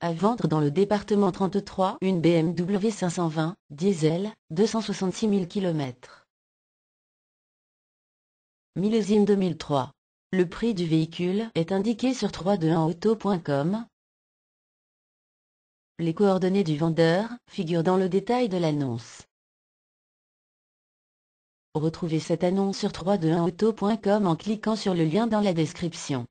À vendre dans le département 33 une BMW 520, diesel, 266 000 km. Millésime 2003. Le prix du véhicule est indiqué sur 321auto.com. Les coordonnées du vendeur figurent dans le détail de l'annonce. Retrouvez cette annonce sur 321auto.com en cliquant sur le lien dans la description.